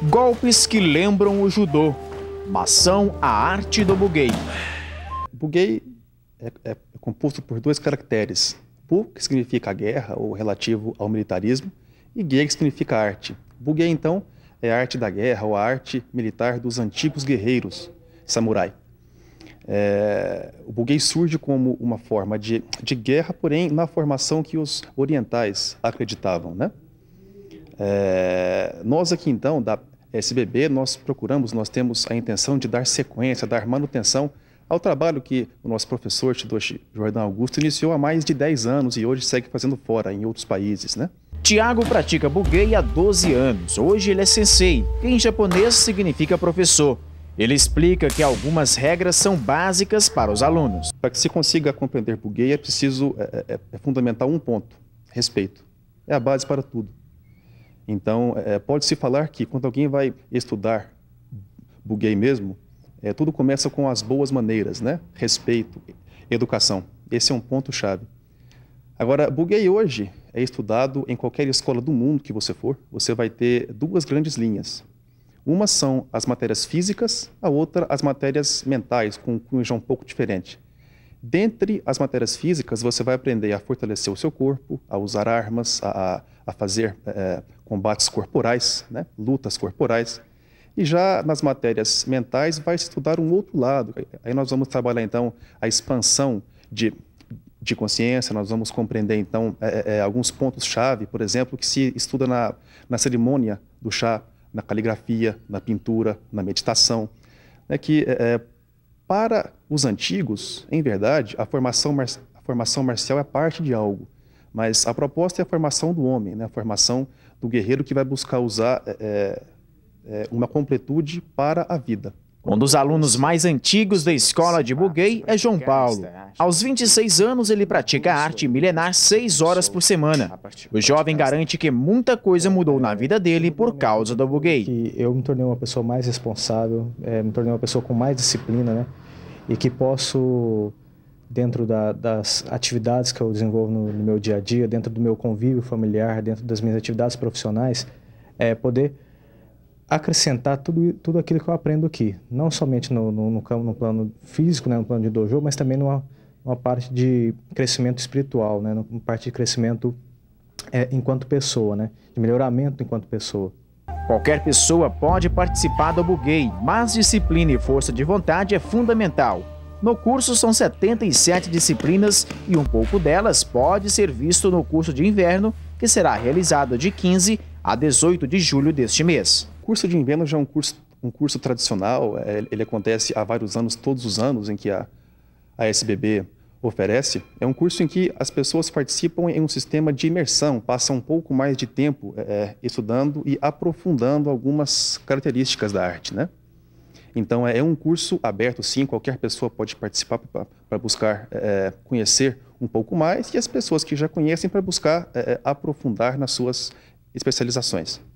Golpes que lembram o judô, mas são a arte do buguei. Buguei é, é, composto por dois caracteres. Bu, que significa guerra ou relativo ao militarismo, e gay, que significa arte. Buguei, então, é a arte da guerra ou a arte militar dos antigos guerreiros, samurai. É, o buguei surge como uma forma de, de guerra, porém na formação que os orientais acreditavam, né? É, nós aqui então, da SBB, nós procuramos, nós temos a intenção de dar sequência, dar manutenção ao trabalho que o nosso professor Tidor Jordão Augusto iniciou há mais de 10 anos e hoje segue fazendo fora, em outros países, né? Tiago pratica buguei há 12 anos. Hoje ele é sensei, que em japonês significa professor. Ele explica que algumas regras são básicas para os alunos. Para que se consiga compreender buguei é preciso, é, é, é fundamental um ponto, respeito. É a base para tudo. Então, é, pode-se falar que quando alguém vai estudar buguei mesmo, é, tudo começa com as boas maneiras, né? Respeito, educação. Esse é um ponto-chave. Agora, buguei hoje é estudado em qualquer escola do mundo que você for, você vai ter duas grandes linhas. Uma são as matérias físicas, a outra as matérias mentais, com um cunho já um pouco diferente. Dentre as matérias físicas, você vai aprender a fortalecer o seu corpo, a usar armas, a, a fazer é, combates corporais, né? lutas corporais. E já nas matérias mentais vai estudar um outro lado. Aí nós vamos trabalhar então a expansão de, de consciência, nós vamos compreender então é, é, é, alguns pontos-chave, por exemplo, que se estuda na, na cerimônia do chá, na caligrafia, na pintura, na meditação, né? que é, é para os antigos, em verdade, a formação, a formação marcial é parte de algo mas a proposta é a formação do homem, né? a formação do guerreiro que vai buscar usar é, é, é, uma completude para a vida. Um dos alunos mais antigos da escola de Buguei é João Paulo. Aos 26 anos, ele pratica a arte milenar seis horas por semana. O jovem garante que muita coisa mudou na vida dele por causa do Buguei. Eu me tornei uma pessoa mais responsável, é, me tornei uma pessoa com mais disciplina, né? E que posso dentro da, das atividades que eu desenvolvo no, no, meu dia a dia, dentro do meu convívio familiar, dentro das minhas atividades profissionais, é poder acrescentar tudo, tudo aquilo que eu aprendo aqui, não somente no, no, no campo, no plano físico, né, no plano de dojo, mas também numa, numa parte de crescimento espiritual, né, numa parte de crescimento é, enquanto pessoa, né, de melhoramento enquanto pessoa. Qualquer pessoa pode participar do Buguei, mas disciplina e força de vontade é fundamental. No curso são 77 disciplinas e um pouco delas pode ser visto no curso de inverno, que será realizado de 15 a 18 de julho deste mês. O curso de inverno já é um curso, um curso tradicional, é, ele acontece há vários anos, todos os anos em que a, a SBB oferece. É um curso em que as pessoas participam em um sistema de imersão, passam um pouco mais de tempo é, estudando e aprofundando algumas características da arte, né? Então, é, é um curso aberto, sim, qualquer pessoa pode participar para buscar é, é, conhecer um pouco mais e as pessoas que já conhecem para buscar é, é, aprofundar nas suas especializações.